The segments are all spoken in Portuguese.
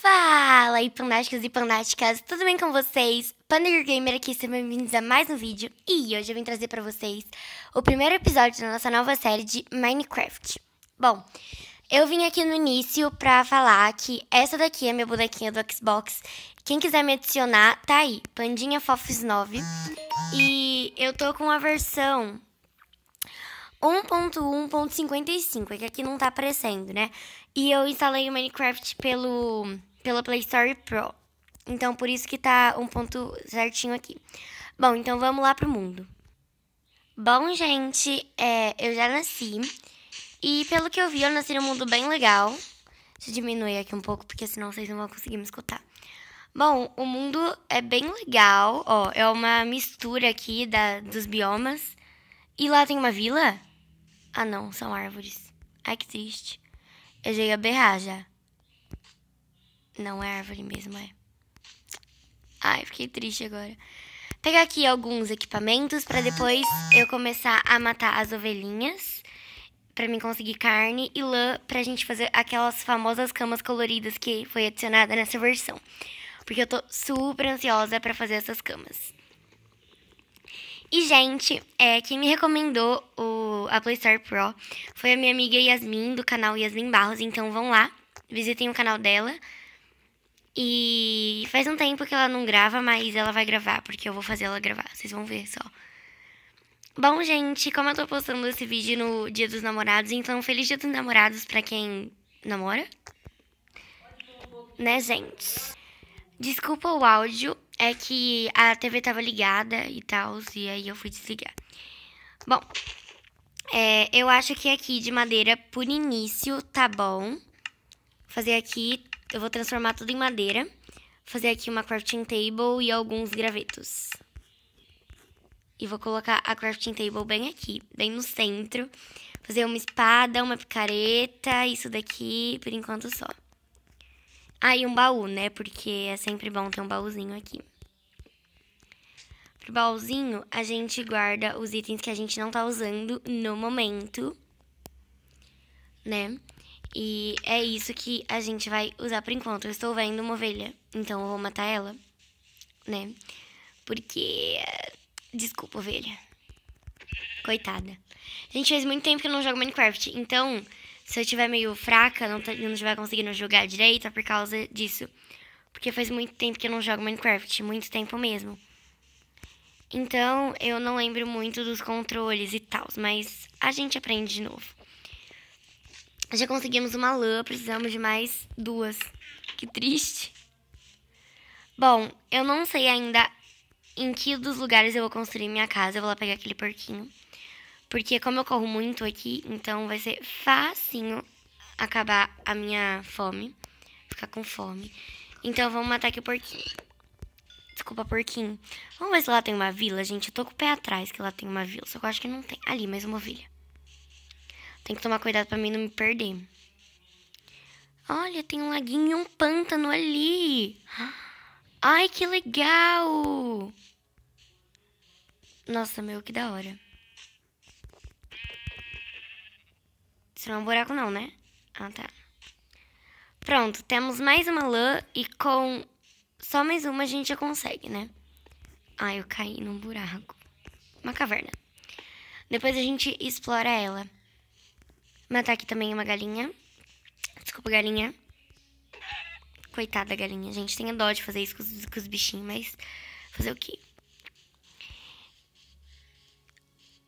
Fala aí, pandásticos e pandásticas, tudo bem com vocês? Pandagir Gamer aqui, sejam bem-vindos a mais um vídeo e hoje eu vim trazer para vocês o primeiro episódio da nossa nova série de Minecraft. Bom, eu vim aqui no início para falar que essa daqui é minha bonequinha do Xbox. Quem quiser me adicionar, tá aí, Pandinha Fofos 9. E eu tô com a versão 1.1.55, é que aqui não tá aparecendo, né? E eu instalei o Minecraft pelo pela Play Store Pro. Então, por isso que tá um ponto certinho aqui. Bom, então vamos lá pro mundo. Bom, gente, é, eu já nasci. E pelo que eu vi, eu nasci num mundo bem legal. Deixa eu diminuir aqui um pouco, porque senão vocês não vão conseguir me escutar. Bom, o mundo é bem legal, ó. É uma mistura aqui da, dos biomas. E lá tem uma vila? Ah, não, são árvores. Ai, que triste. Eu já ia berrar já. Não é árvore mesmo, é. Ai, fiquei triste agora. Pegar aqui alguns equipamentos para depois eu começar a matar as ovelhinhas. para mim conseguir carne e lã pra gente fazer aquelas famosas camas coloridas que foi adicionada nessa versão. Porque eu tô super ansiosa para fazer essas camas. E, gente, é, quem me recomendou o, a Play Store Pro foi a minha amiga Yasmin, do canal Yasmin Barros. Então, vão lá, visitem o canal dela. E faz um tempo que ela não grava, mas ela vai gravar, porque eu vou fazer ela gravar. Vocês vão ver só. Bom, gente, como eu tô postando esse vídeo no Dia dos Namorados, então feliz Dia dos Namorados pra quem namora. Né, gente? Desculpa o áudio, é que a TV tava ligada e tal, e aí eu fui desligar. Bom, é, eu acho que é aqui de madeira, por início, tá bom. fazer aqui eu vou transformar tudo em madeira. Fazer aqui uma crafting table e alguns gravetos. E vou colocar a crafting table bem aqui, bem no centro. Fazer uma espada, uma picareta, isso daqui, por enquanto só. Ah, e um baú, né? Porque é sempre bom ter um baúzinho aqui. Pro baúzinho, a gente guarda os itens que a gente não tá usando no momento, né? E é isso que a gente vai usar por enquanto. Eu estou vendo uma ovelha, então eu vou matar ela, né? Porque. Desculpa, ovelha. Coitada. Gente, faz muito tempo que eu não jogo Minecraft, então se eu estiver meio fraca, não, tá, não estiver conseguindo jogar direito, é por causa disso. Porque faz muito tempo que eu não jogo Minecraft, muito tempo mesmo. Então, eu não lembro muito dos controles e tal, mas a gente aprende de novo. Já conseguimos uma lã, precisamos de mais duas. Que triste. Bom, eu não sei ainda em que dos lugares eu vou construir minha casa. Eu vou lá pegar aquele porquinho. Porque como eu corro muito aqui, então vai ser facinho acabar a minha fome. Ficar com fome. Então vamos matar aqui o porquinho. Desculpa, porquinho. Vamos ver se lá tem uma vila, gente. Eu tô com o pé atrás que lá tem uma vila. Só que eu acho que não tem. Ali, mais uma ovelha. Tem que tomar cuidado para mim não me perder. Olha, tem um laguinho e um pântano ali. Ai, que legal! Nossa, meu, que da hora. Isso não é um buraco não, né? Ah, tá. Pronto, temos mais uma lã e com só mais uma a gente já consegue, né? Ai, eu caí num buraco. Uma caverna. Depois a gente explora ela. Matar aqui também uma galinha. Desculpa, galinha. Coitada da galinha, gente. Tenho dó de fazer isso com os, com os bichinhos, mas fazer o quê?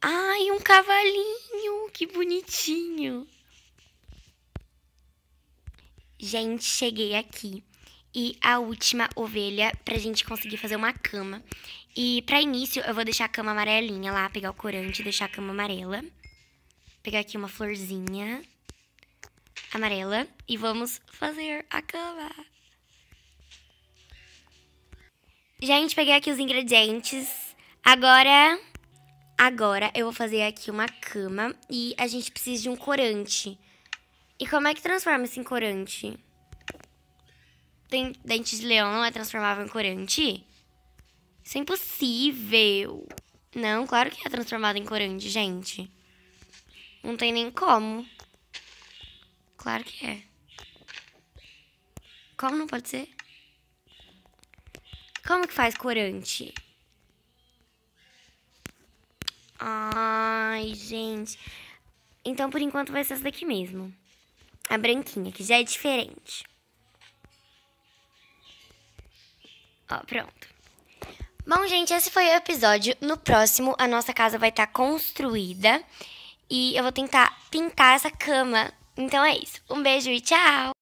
Ai, um cavalinho! Que bonitinho! Gente, cheguei aqui. E a última ovelha pra gente conseguir fazer uma cama. E pra início, eu vou deixar a cama amarelinha lá, pegar o corante e deixar a cama amarela pegar aqui uma florzinha amarela e vamos fazer a cama. Gente, peguei aqui os ingredientes. Agora, agora eu vou fazer aqui uma cama e a gente precisa de um corante. E como é que transforma esse em corante? Tem dente de leão não é transformável em corante? Isso é impossível. Não, claro que é transformado em corante, gente. Não tem nem como. Claro que é. Como não pode ser? Como que faz corante? Ai, gente. Então, por enquanto, vai ser essa daqui mesmo. A branquinha, que já é diferente. Ó, pronto. Bom, gente, esse foi o episódio. No próximo, a nossa casa vai estar tá construída. E eu vou tentar pintar essa cama. Então é isso. Um beijo e tchau!